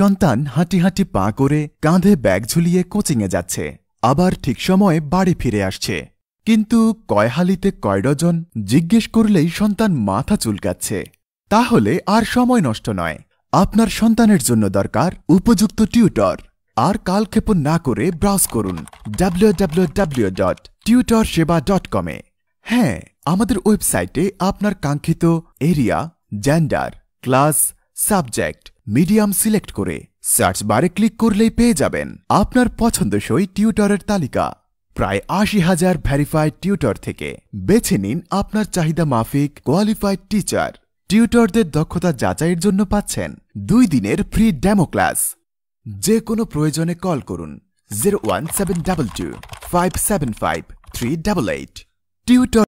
সন্তান হাঁটি হাঁটি পা করে কাঁধে ব্যাগ ঝুলিয়ে কোচিংয়ে যাচ্ছে আবার ঠিক সময়ে বাড়ি ফিরে আসছে কিন্তু কয়হালিতে কয় ডজন জিজ্ঞেস করলেই সন্তান মাথা চুলকাচ্ছে তাহলে আর সময় নষ্ট নয় আপনার সন্তানের জন্য দরকার উপযুক্ত টিউটর আর কালক্ষেপণ না করে ব্রাউজ করুন W dot tutor Seba dot কমে হ্যাঁ আমাদের ওয়েবসাইটে আপনার কাঙ্ক্ষিত area gender class subject medium select করে সার্চ বারে ক্লিক করলেই পেয়ে যাবেন আপনার পছন্দসই টিউটরের তালিকা প্রায় আশি হাজার ভ্যারিফাইড টিউটর থেকে বেছে নিন আপনার চাহিদা মাফিক কোয়ালিফাইড টিচার টিউটরদের দক্ষতা যাচাইয়ের জন্য পাচ্ছেন দুই দিনের ফ্রি ডেমো ক্লাস যে কোনো প্রয়োজনে কল করুন zero one seven double two five seven five three double eight tutor